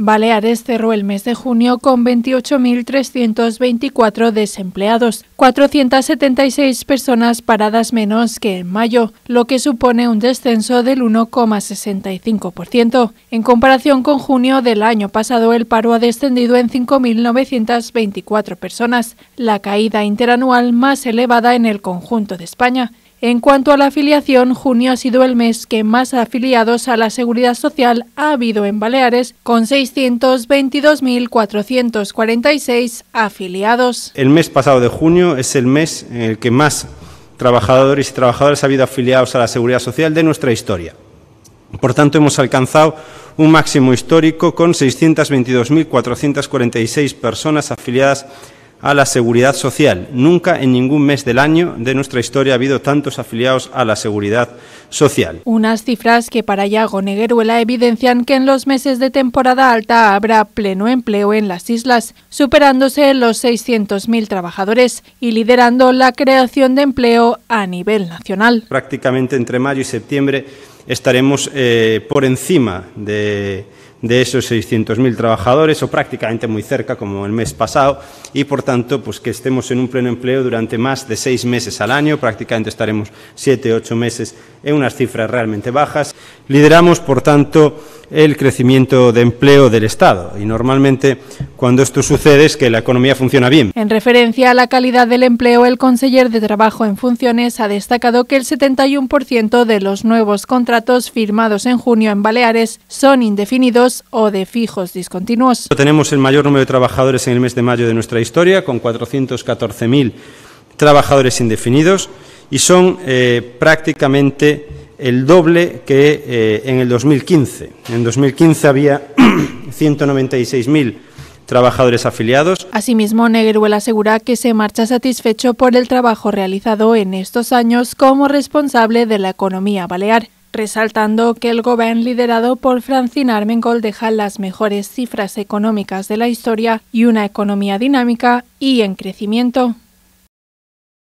Baleares cerró el mes de junio con 28.324 desempleados, 476 personas paradas menos que en mayo, lo que supone un descenso del 1,65%. En comparación con junio del año pasado, el paro ha descendido en 5.924 personas, la caída interanual más elevada en el conjunto de España. En cuanto a la afiliación, junio ha sido el mes que más afiliados a la Seguridad Social ha habido en Baleares, con 622.446 afiliados. El mes pasado de junio es el mes en el que más trabajadores y trabajadoras ha habido afiliados a la Seguridad Social de nuestra historia. Por tanto, hemos alcanzado un máximo histórico con 622.446 personas afiliadas a la seguridad social. Nunca en ningún mes del año de nuestra historia ha habido tantos afiliados a la seguridad social. Unas cifras que para Yago Negueruela evidencian que en los meses de temporada alta habrá pleno empleo en las islas, superándose los 600.000 trabajadores y liderando la creación de empleo a nivel nacional. Prácticamente entre mayo y septiembre estaremos eh, por encima de de esos 600.000 trabajadores o prácticamente muy cerca como el mes pasado y por tanto pues que estemos en un pleno empleo durante más de seis meses al año prácticamente estaremos siete ocho meses en unas cifras realmente bajas lideramos por tanto el crecimiento de empleo del Estado. Y normalmente cuando esto sucede es que la economía funciona bien. En referencia a la calidad del empleo, el conseller de Trabajo en Funciones ha destacado que el 71% de los nuevos contratos firmados en junio en Baleares son indefinidos o de fijos discontinuos. Tenemos el mayor número de trabajadores en el mes de mayo de nuestra historia, con 414.000 trabajadores indefinidos, y son eh, prácticamente el doble que eh, en el 2015. En 2015 había 196.000 trabajadores afiliados. Asimismo, Negueruel asegura que se marcha satisfecho por el trabajo realizado en estos años como responsable de la economía balear, resaltando que el gobierno liderado por Francine Armengol deja las mejores cifras económicas de la historia y una economía dinámica y en crecimiento.